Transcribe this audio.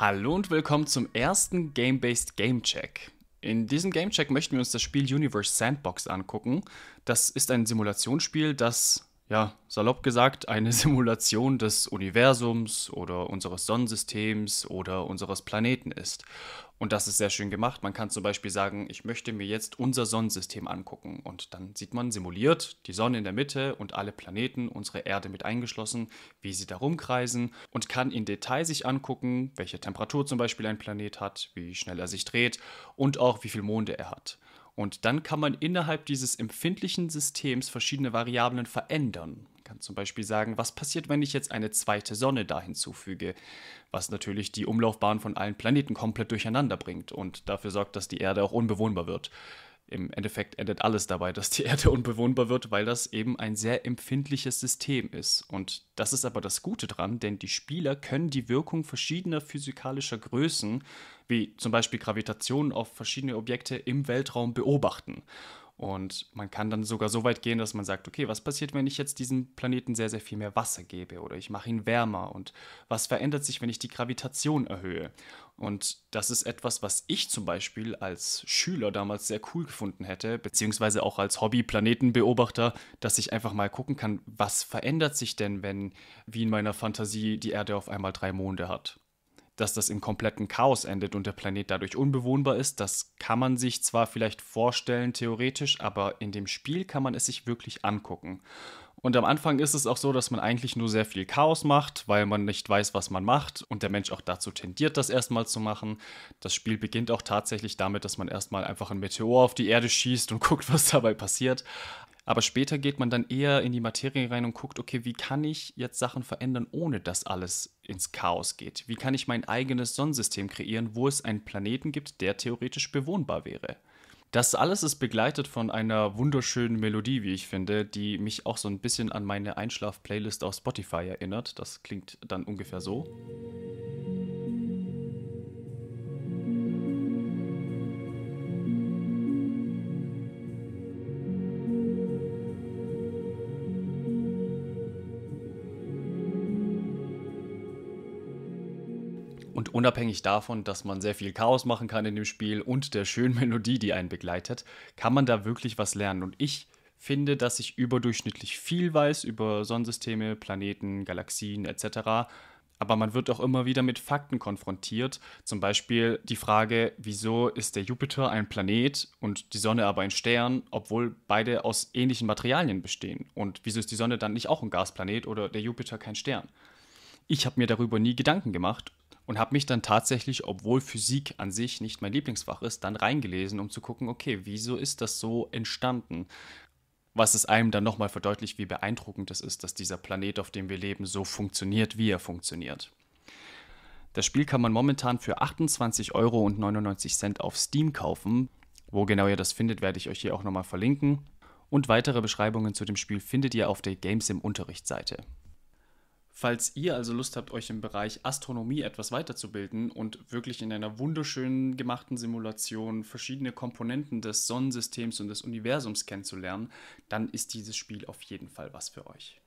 Hallo und willkommen zum ersten Game-Based Game Check. In diesem Game Check möchten wir uns das Spiel Universe Sandbox angucken. Das ist ein Simulationsspiel, das ja, salopp gesagt, eine Simulation des Universums oder unseres Sonnensystems oder unseres Planeten ist. Und das ist sehr schön gemacht. Man kann zum Beispiel sagen, ich möchte mir jetzt unser Sonnensystem angucken. Und dann sieht man simuliert die Sonne in der Mitte und alle Planeten, unsere Erde mit eingeschlossen, wie sie da rumkreisen und kann in Detail sich angucken, welche Temperatur zum Beispiel ein Planet hat, wie schnell er sich dreht und auch wie viele Monde er hat. Und dann kann man innerhalb dieses empfindlichen Systems verschiedene Variablen verändern. Man kann zum Beispiel sagen, was passiert, wenn ich jetzt eine zweite Sonne da hinzufüge, was natürlich die Umlaufbahn von allen Planeten komplett durcheinander bringt und dafür sorgt, dass die Erde auch unbewohnbar wird im Endeffekt endet alles dabei, dass die Erde unbewohnbar wird, weil das eben ein sehr empfindliches System ist. Und das ist aber das Gute dran, denn die Spieler können die Wirkung verschiedener physikalischer Größen, wie zum Beispiel Gravitation auf verschiedene Objekte im Weltraum beobachten. Und man kann dann sogar so weit gehen, dass man sagt, okay, was passiert, wenn ich jetzt diesem Planeten sehr, sehr viel mehr Wasser gebe oder ich mache ihn wärmer und was verändert sich, wenn ich die Gravitation erhöhe? Und das ist etwas, was ich zum Beispiel als Schüler damals sehr cool gefunden hätte, beziehungsweise auch als Hobby-Planetenbeobachter, dass ich einfach mal gucken kann, was verändert sich denn, wenn, wie in meiner Fantasie, die Erde auf einmal drei Monde hat dass das im kompletten Chaos endet und der Planet dadurch unbewohnbar ist, das kann man sich zwar vielleicht vorstellen, theoretisch, aber in dem Spiel kann man es sich wirklich angucken. Und am Anfang ist es auch so, dass man eigentlich nur sehr viel Chaos macht, weil man nicht weiß, was man macht und der Mensch auch dazu tendiert, das erstmal zu machen. Das Spiel beginnt auch tatsächlich damit, dass man erstmal einfach ein Meteor auf die Erde schießt und guckt, was dabei passiert. Aber später geht man dann eher in die Materie rein und guckt, okay, wie kann ich jetzt Sachen verändern, ohne dass alles ins Chaos geht? Wie kann ich mein eigenes Sonnensystem kreieren, wo es einen Planeten gibt, der theoretisch bewohnbar wäre? Das alles ist begleitet von einer wunderschönen Melodie, wie ich finde, die mich auch so ein bisschen an meine Einschlaf-Playlist auf Spotify erinnert. Das klingt dann ungefähr so. Und unabhängig davon, dass man sehr viel Chaos machen kann in dem Spiel und der schönen Melodie, die einen begleitet, kann man da wirklich was lernen. Und ich finde, dass ich überdurchschnittlich viel weiß über Sonnensysteme, Planeten, Galaxien etc. Aber man wird auch immer wieder mit Fakten konfrontiert. Zum Beispiel die Frage, wieso ist der Jupiter ein Planet und die Sonne aber ein Stern, obwohl beide aus ähnlichen Materialien bestehen? Und wieso ist die Sonne dann nicht auch ein Gasplanet oder der Jupiter kein Stern? Ich habe mir darüber nie Gedanken gemacht und habe mich dann tatsächlich, obwohl Physik an sich nicht mein Lieblingsfach ist, dann reingelesen, um zu gucken, okay, wieso ist das so entstanden? Was es einem dann nochmal verdeutlicht, wie beeindruckend es ist, dass dieser Planet, auf dem wir leben, so funktioniert, wie er funktioniert. Das Spiel kann man momentan für 28,99 Euro auf Steam kaufen. Wo genau ihr das findet, werde ich euch hier auch nochmal verlinken. Und weitere Beschreibungen zu dem Spiel findet ihr auf der Games im Unterricht Seite. Falls ihr also Lust habt, euch im Bereich Astronomie etwas weiterzubilden und wirklich in einer wunderschönen gemachten Simulation verschiedene Komponenten des Sonnensystems und des Universums kennenzulernen, dann ist dieses Spiel auf jeden Fall was für euch.